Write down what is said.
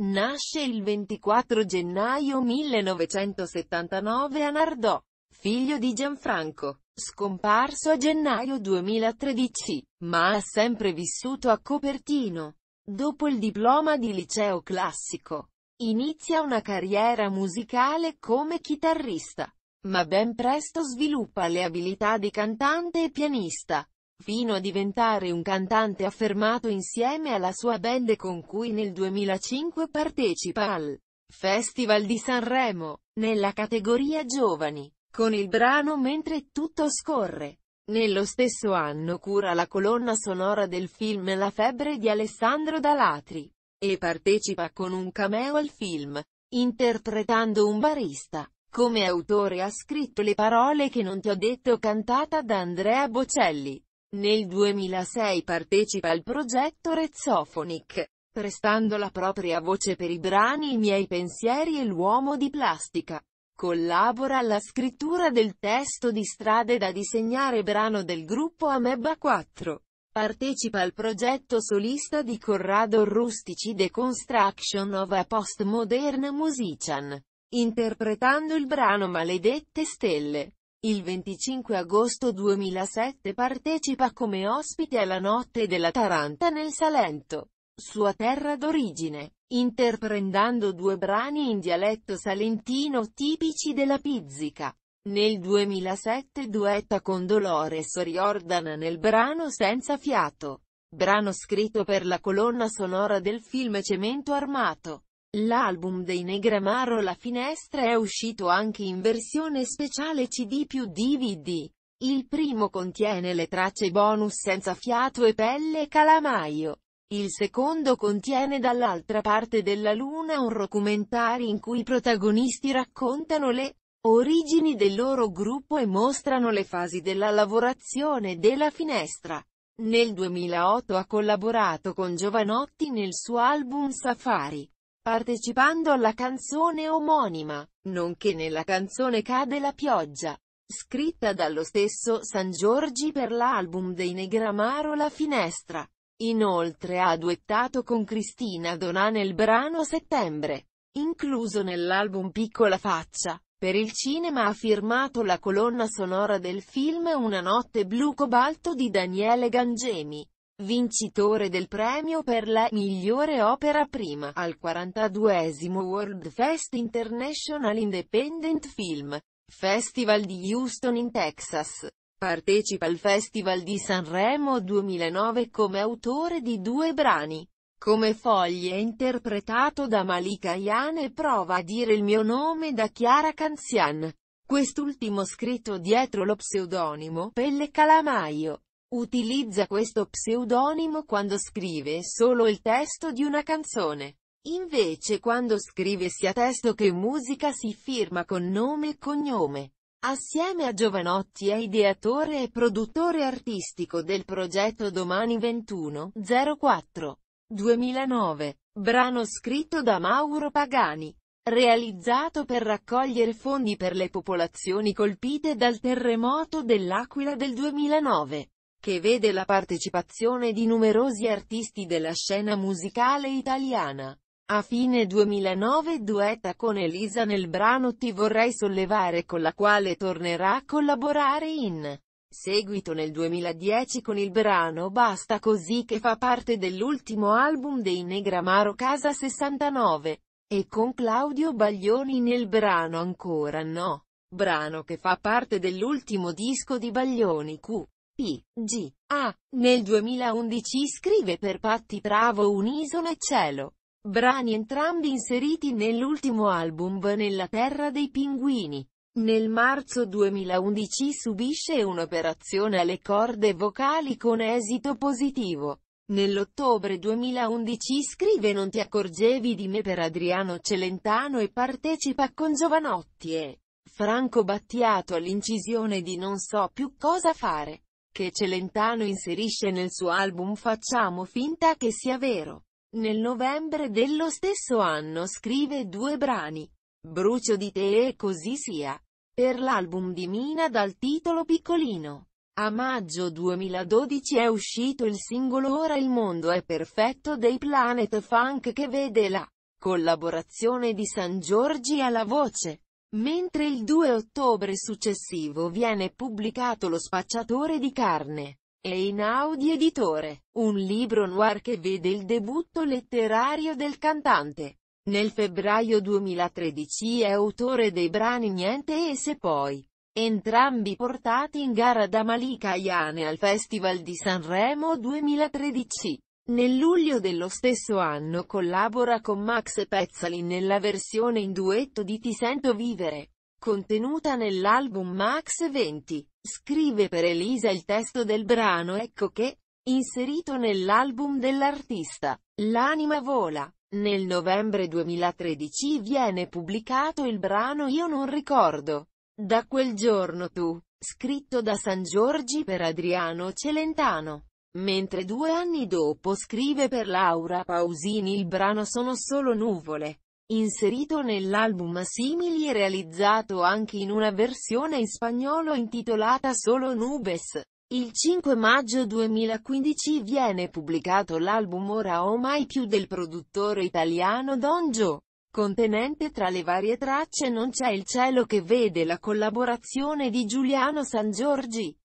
Nasce il 24 gennaio 1979 a Nardò, figlio di Gianfranco, scomparso a gennaio 2013, ma ha sempre vissuto a Copertino. Dopo il diploma di liceo classico, inizia una carriera musicale come chitarrista, ma ben presto sviluppa le abilità di cantante e pianista fino a diventare un cantante affermato insieme alla sua band con cui nel 2005 partecipa al Festival di Sanremo, nella categoria Giovani, con il brano Mentre tutto scorre. Nello stesso anno cura la colonna sonora del film La febbre di Alessandro Dalatri, e partecipa con un cameo al film, interpretando un barista. Come autore ha scritto Le parole che non ti ho detto cantata da Andrea Bocelli. Nel 2006 partecipa al progetto Rezzofonic, prestando la propria voce per i brani I miei pensieri e L'uomo di plastica. Collabora alla scrittura del testo di Strade da disegnare brano del gruppo Ameba 4. Partecipa al progetto solista di Corrado Rustici The Construction of a Postmodern Musician, interpretando il brano Maledette Stelle. Il 25 agosto 2007 partecipa come ospite alla Notte della Taranta nel Salento, sua terra d'origine, interpretando due brani in dialetto salentino tipici della pizzica. Nel 2007 duetta con Dolores Riordan nel brano Senza Fiato, brano scritto per la colonna sonora del film Cemento Armato. L'album dei Negramaro La Finestra è uscito anche in versione speciale CD più DVD. Il primo contiene le tracce bonus senza fiato e pelle calamaio. Il secondo contiene dall'altra parte della luna un documentario in cui i protagonisti raccontano le origini del loro gruppo e mostrano le fasi della lavorazione della finestra. Nel 2008 ha collaborato con Giovanotti nel suo album Safari partecipando alla canzone omonima, nonché nella canzone Cade la pioggia, scritta dallo stesso San Giorgi per l'album dei Negramaro La Finestra. Inoltre ha duettato con Cristina Donà nel brano Settembre, incluso nell'album Piccola Faccia. Per il cinema ha firmato la colonna sonora del film Una notte blu cobalto di Daniele Gangemi vincitore del premio per la migliore opera prima al 42esimo World Fest International Independent Film Festival di Houston in Texas. Partecipa al Festival di Sanremo 2009 come autore di due brani. Come foglie interpretato da Malika Yan e prova a dire il mio nome da Chiara Canzian. Quest'ultimo scritto dietro lo pseudonimo Pelle Calamaio. Utilizza questo pseudonimo quando scrive solo il testo di una canzone. Invece quando scrive sia testo che musica si firma con nome e cognome. Assieme a Giovanotti è ideatore e produttore artistico del progetto Domani 21, 04, 2009, brano scritto da Mauro Pagani, realizzato per raccogliere fondi per le popolazioni colpite dal terremoto dell'Aquila del 2009 che vede la partecipazione di numerosi artisti della scena musicale italiana. A fine 2009 duetta con Elisa nel brano Ti vorrei sollevare con la quale tornerà a collaborare in seguito nel 2010 con il brano Basta così che fa parte dell'ultimo album dei Negramaro Casa 69, e con Claudio Baglioni nel brano Ancora no, brano che fa parte dell'ultimo disco di Baglioni Q. P.G. A. Nel 2011 scrive per Patti Bravo Unisono e cielo. Brani entrambi inseriti nell'ultimo album Nella terra dei pinguini. Nel marzo 2011 subisce un'operazione alle corde vocali con esito positivo. Nell'ottobre 2011 scrive Non ti accorgevi di me per Adriano Celentano e partecipa con Giovanotti e Franco Battiato all'incisione di Non so più cosa fare che Celentano inserisce nel suo album Facciamo finta che sia vero. Nel novembre dello stesso anno scrive due brani, Brucio di te e così sia, per l'album di Mina dal titolo Piccolino. A maggio 2012 è uscito il singolo Ora il mondo è perfetto dei Planet Funk che vede la collaborazione di San Giorgi alla voce. Mentre il 2 ottobre successivo viene pubblicato Lo spacciatore di carne e in Audi Editore, un libro noir che vede il debutto letterario del cantante. Nel febbraio 2013 è autore dei brani Niente e Se Poi, entrambi portati in gara da Malika Ayane al Festival di Sanremo 2013. Nel luglio dello stesso anno collabora con Max Pezzali nella versione in duetto di Ti sento vivere, contenuta nell'album Max 20. Scrive per Elisa il testo del brano Ecco che, inserito nell'album dell'artista, L'anima vola. Nel novembre 2013 viene pubblicato il brano Io non ricordo. Da quel giorno tu, scritto da San Giorgi per Adriano Celentano mentre due anni dopo scrive per Laura Pausini il brano Sono solo nuvole, inserito nell'album Simili e realizzato anche in una versione in spagnolo intitolata Solo Nubes. Il 5 maggio 2015 viene pubblicato l'album Ora o mai più del produttore italiano Don Joe. Contenente tra le varie tracce Non c'è il cielo che vede la collaborazione di Giuliano Sangiorgi.